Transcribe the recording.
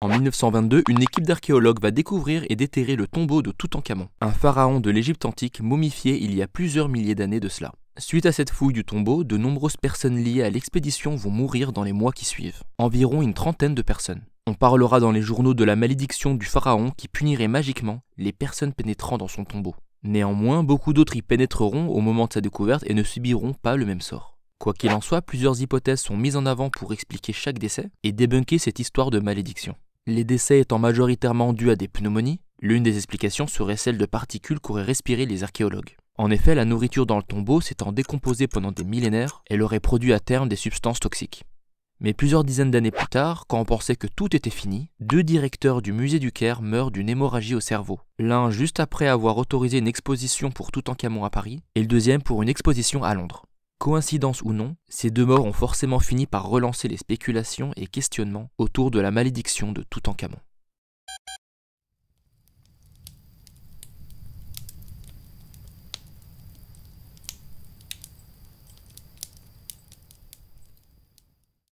En 1922, une équipe d'archéologues va découvrir et déterrer le tombeau de Toutankhamon, un pharaon de l'Égypte antique momifié il y a plusieurs milliers d'années de cela. Suite à cette fouille du tombeau, de nombreuses personnes liées à l'expédition vont mourir dans les mois qui suivent, environ une trentaine de personnes. On parlera dans les journaux de la malédiction du pharaon qui punirait magiquement les personnes pénétrant dans son tombeau. Néanmoins, beaucoup d'autres y pénétreront au moment de sa découverte et ne subiront pas le même sort. Quoi qu'il en soit, plusieurs hypothèses sont mises en avant pour expliquer chaque décès et débunker cette histoire de malédiction. Les décès étant majoritairement dus à des pneumonies, l'une des explications serait celle de particules qu'auraient respirées les archéologues. En effet, la nourriture dans le tombeau s'étant décomposée pendant des millénaires, elle aurait produit à terme des substances toxiques. Mais plusieurs dizaines d'années plus tard, quand on pensait que tout était fini, deux directeurs du musée du Caire meurent d'une hémorragie au cerveau. L'un juste après avoir autorisé une exposition pour tout Toutankhamon à Paris, et le deuxième pour une exposition à Londres. Coïncidence ou non, ces deux morts ont forcément fini par relancer les spéculations et questionnements autour de la malédiction de Toutankhamon.